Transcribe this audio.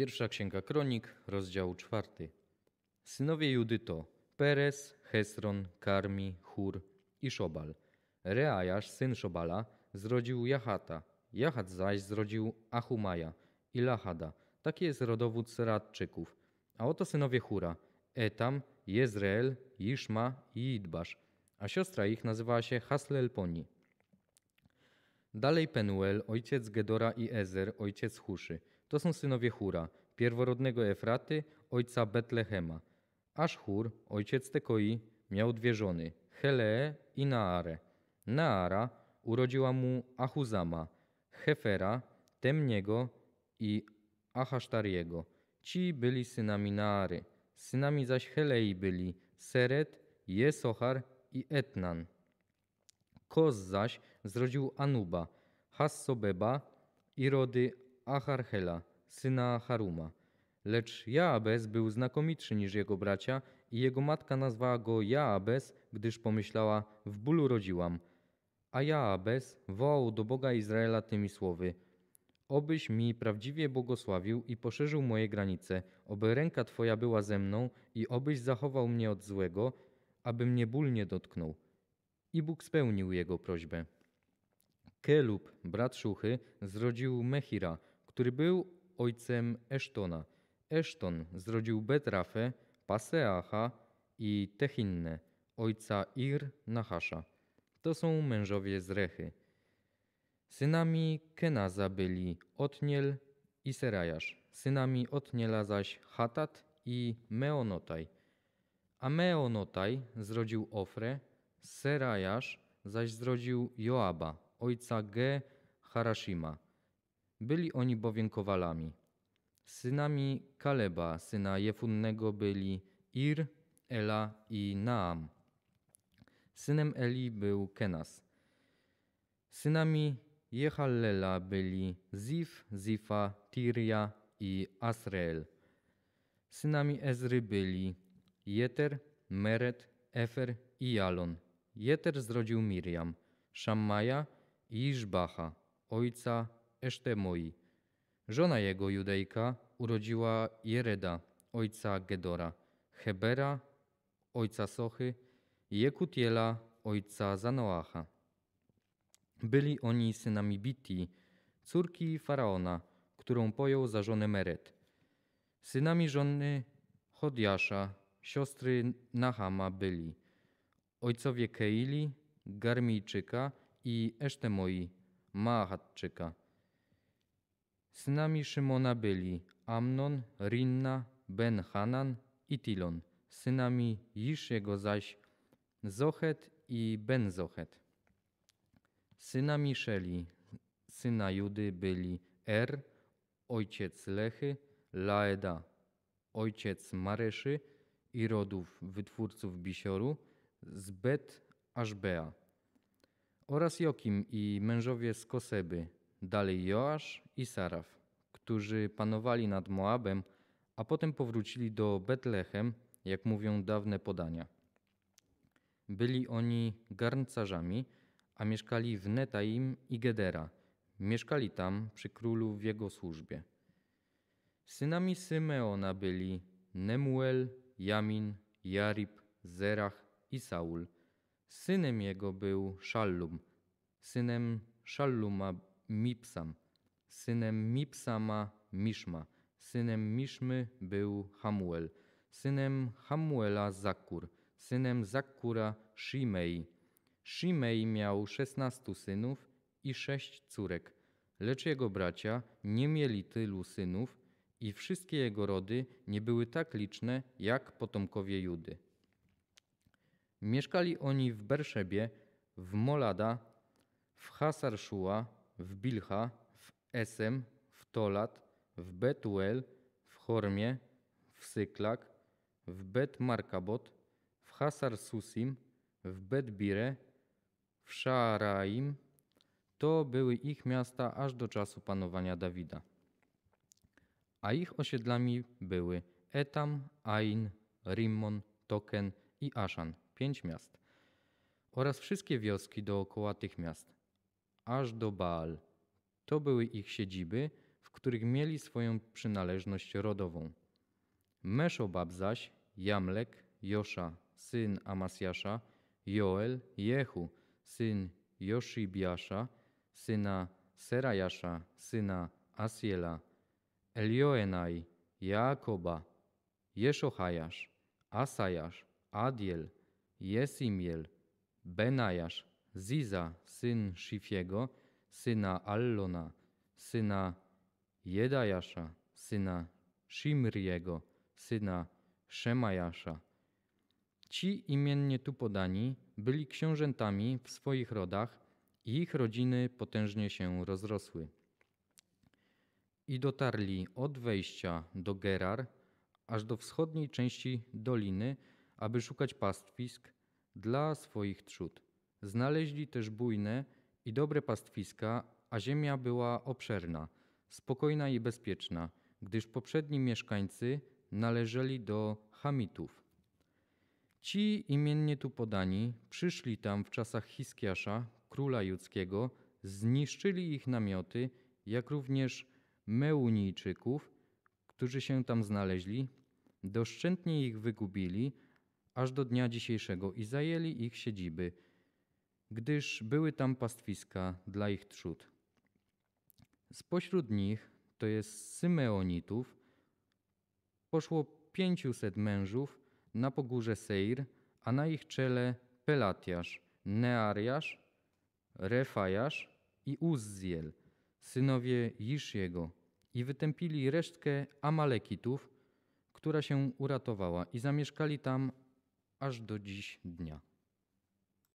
Pierwsza Księga Kronik, rozdział czwarty. Synowie Judy to Perez, Hesron, Karmi, Hur i Szobal. Reajasz, syn Szobala, zrodził Jachata. Jachat zaś zrodził Achumaja i Lahada. Taki jest rodowód Seradczyków. A oto synowie Hura. Etam, Jezreel, Iszma i Idbasz. A siostra ich nazywała się Haslelponi. Dalej Penuel, ojciec Gedora i Ezer, ojciec Huszy. To są synowie Hura, pierworodnego Efraty, ojca Betlehema. Aż Hur, ojciec Tekoi, miał dwie żony, Hele i Naare. Naara urodziła mu Ahuzama, Hefera, Temniego i Achasztariego. Ci byli synami Naary. Synami zaś Helei byli Seret, Jesochar i Etnan. Koz zaś zrodził Anuba, Hassobeba i rody Acharhela, syna Haruma. Lecz Jaabes był znakomitszy niż jego bracia i jego matka nazwała go Jaabes, gdyż pomyślała, w bólu rodziłam. A Jaabes wołał do Boga Izraela tymi słowy – Obyś mi prawdziwie błogosławił i poszerzył moje granice, oby ręka Twoja była ze mną i obyś zachował mnie od złego, aby mnie ból nie dotknął. I Bóg spełnił jego prośbę. Kelub, brat Szuchy, zrodził Mechira, który był ojcem Esztona. Eszton zrodził Betrafę, Paseacha i Techinnę, ojca Ir Nahasza. To są mężowie z Rechy. Synami Kenaza byli Otniel i Serajasz, synami Otniela zaś Hatat i Meonotaj. A Meonotaj zrodził Ofre. Serajasz zaś zrodził Joaba, ojca Ge Harashima. Byli oni bowiem kowalami. Synami Kaleba, syna Jefunnego byli Ir, Ela i Naam. Synem Eli był Kenas. Synami Jehallela byli Zif, Zifa, Tiria i Asreel. Synami Ezry byli Jeter, Meret, Efer i Jalon. Jeter zrodził Miriam, Szammaja i Iżbacha, ojca Esztemoi. Żona jego, Judejka, urodziła Jereda, ojca Gedora, Hebera, ojca Sochy, i Jekutiela, ojca Zanoacha. Byli oni synami Biti, córki Faraona, którą pojął za żonę Meret. Synami żony Chodiasza, siostry Nahama byli ojcowie Keili, Garmijczyka i Esztemoi, Mahatczyka. Synami Szymona byli Amnon, Rinna, Ben-Hanan i Tilon, synami Jiszego zaś Zochet i Ben-Zochet. Synami Szeli, syna Judy byli Er, ojciec Lechy, Laeda, ojciec Mareszy i rodów wytwórców Bisioru, z Bet Ashbea oraz Jokim i mężowie z Koseby, dalej Joasz i Saraf, którzy panowali nad Moabem, a potem powrócili do Betlechem, jak mówią dawne podania. Byli oni garncarzami, a mieszkali w Netaim i Gedera. Mieszkali tam przy królu w jego służbie. Synami Symeona byli Nemuel, Jamin, Jarib, Zerach i Saul. Synem jego był Szallum. Synem Szalluma Mipsam. Synem Mipsama Miszma. Synem Miszmy był Hamuel. Synem Hamuela Zakur. Synem Zakura Shimei. Shimei miał szesnastu synów i sześć córek. Lecz jego bracia nie mieli tylu synów i wszystkie jego rody nie były tak liczne jak potomkowie Judy. Mieszkali oni w Berszebie, w Molada, w Hasarszua, w Bilha, w Esem, w Tolat, w Betuel, w Hormie, w Syklak, w Bet Markabot, w Hasar Susim, w Betbire, w Szaraim. To były ich miasta aż do czasu panowania Dawida. A ich osiedlami były Etam, Ain, Rimmon, Token i Ashan, pięć miast, oraz wszystkie wioski dookoła tych miast aż do Baal. To były ich siedziby, w których mieli swoją przynależność rodową. Meszobab zaś, Jamlek, Josza, syn Amasjasza, Joel, Jehu, syn Joszibiasza, syna Serajasza, syna Asiela, Elioenaj, Jakoba, Jeszochajasz, Asajasz, Adiel, Jesimiel, Benajasz, Ziza, syn Szifiego, syna Allona, syna Jedajasza, syna Shimriego, syna Szemajasza. Ci imiennie tu podani byli książętami w swoich rodach i ich rodziny potężnie się rozrosły. I dotarli od wejścia do Gerar aż do wschodniej części doliny, aby szukać pastwisk dla swoich trzód. Znaleźli też bujne i dobre pastwiska, a ziemia była obszerna, spokojna i bezpieczna, gdyż poprzedni mieszkańcy należeli do Hamitów. Ci imiennie tu podani przyszli tam w czasach Hiskiasza, króla judzkiego, zniszczyli ich namioty, jak również Meunijczyków, którzy się tam znaleźli, doszczętnie ich wygubili, aż do dnia dzisiejszego i zajęli ich siedziby – gdyż były tam pastwiska dla ich trzód. Spośród nich, to jest Symeonitów, poszło pięciuset mężów na pogórze Seir, a na ich czele Pelatiasz, Neariasz, Refajasz i Uzziel, synowie Jisziego, i wytępili resztkę Amalekitów, która się uratowała i zamieszkali tam aż do dziś dnia.